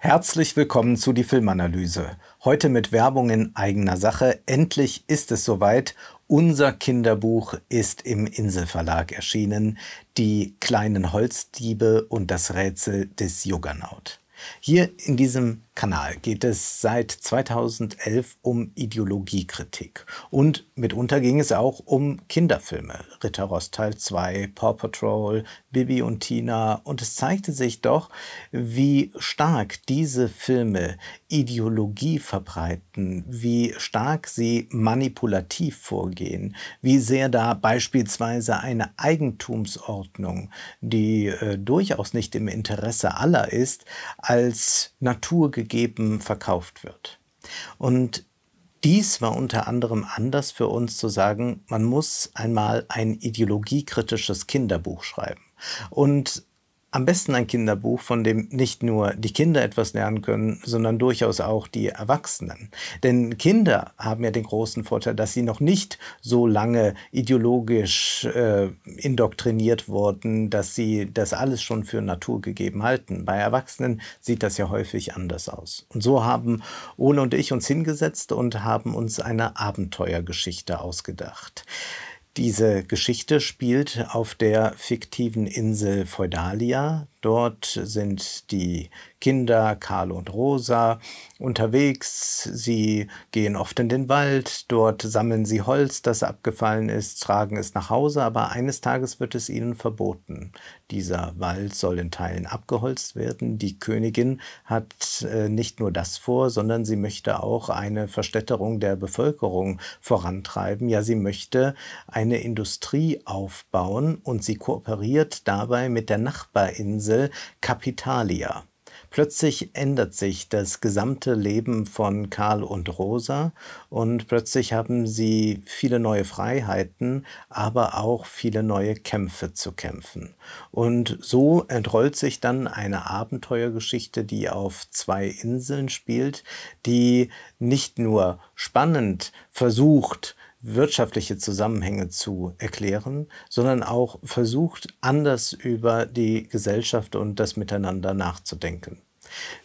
Herzlich willkommen zu die Filmanalyse. Heute mit Werbung in eigener Sache. Endlich ist es soweit. Unser Kinderbuch ist im Inselverlag erschienen. Die kleinen Holzdiebe und das Rätsel des Juggernaut. Hier in diesem Kanal geht es seit 2011 um Ideologiekritik und mitunter ging es auch um Kinderfilme, Ritter Ross Teil 2, Paw Patrol, Bibi und Tina und es zeigte sich doch, wie stark diese Filme Ideologie verbreiten, wie stark sie manipulativ vorgehen, wie sehr da beispielsweise eine Eigentumsordnung, die äh, durchaus nicht im Interesse aller ist, als naturgegeben verkauft wird. Und dies war unter anderem anders für uns zu sagen, man muss einmal ein ideologiekritisches Kinderbuch schreiben. Und am besten ein Kinderbuch, von dem nicht nur die Kinder etwas lernen können, sondern durchaus auch die Erwachsenen. Denn Kinder haben ja den großen Vorteil, dass sie noch nicht so lange ideologisch äh, indoktriniert wurden, dass sie das alles schon für naturgegeben halten. Bei Erwachsenen sieht das ja häufig anders aus. Und so haben Ole und ich uns hingesetzt und haben uns eine Abenteuergeschichte ausgedacht. Diese Geschichte spielt auf der fiktiven Insel Feudalia Dort sind die Kinder Karl und Rosa unterwegs. Sie gehen oft in den Wald, dort sammeln sie Holz, das abgefallen ist, tragen es nach Hause, aber eines Tages wird es ihnen verboten. Dieser Wald soll in Teilen abgeholzt werden. Die Königin hat äh, nicht nur das vor, sondern sie möchte auch eine Verstädterung der Bevölkerung vorantreiben. Ja, sie möchte eine Industrie aufbauen und sie kooperiert dabei mit der Nachbarinsel Insel Capitalia. Plötzlich ändert sich das gesamte Leben von Karl und Rosa und plötzlich haben sie viele neue Freiheiten, aber auch viele neue Kämpfe zu kämpfen. Und so entrollt sich dann eine Abenteuergeschichte, die auf zwei Inseln spielt, die nicht nur spannend versucht, wirtschaftliche Zusammenhänge zu erklären, sondern auch versucht, anders über die Gesellschaft und das Miteinander nachzudenken.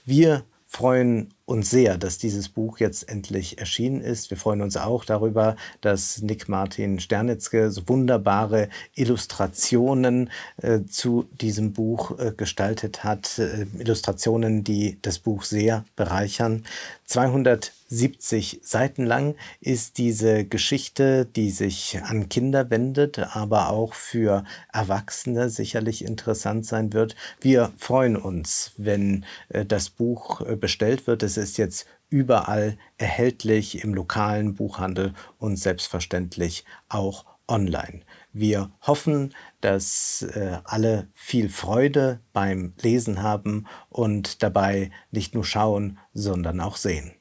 Wir freuen uns sehr, dass dieses Buch jetzt endlich erschienen ist. Wir freuen uns auch darüber, dass Nick Martin Sternitzke so wunderbare Illustrationen äh, zu diesem Buch äh, gestaltet hat. Äh, Illustrationen, die das Buch sehr bereichern. 270 Seiten lang ist diese Geschichte, die sich an Kinder wendet, aber auch für Erwachsene sicherlich interessant sein wird. Wir freuen uns, wenn äh, das Buch äh, bestellt wird. Es es ist jetzt überall erhältlich im lokalen Buchhandel und selbstverständlich auch online. Wir hoffen, dass äh, alle viel Freude beim Lesen haben und dabei nicht nur schauen, sondern auch sehen.